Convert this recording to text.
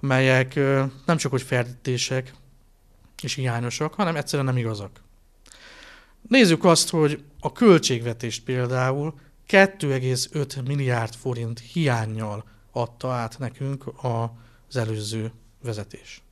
melyek nem csak hogy ferdítések és hiányosak, hanem egyszerűen nem igazak. Nézzük azt, hogy a költségvetést például 2,5 milliárd forint hiányjal adta át nekünk az előző vezetés.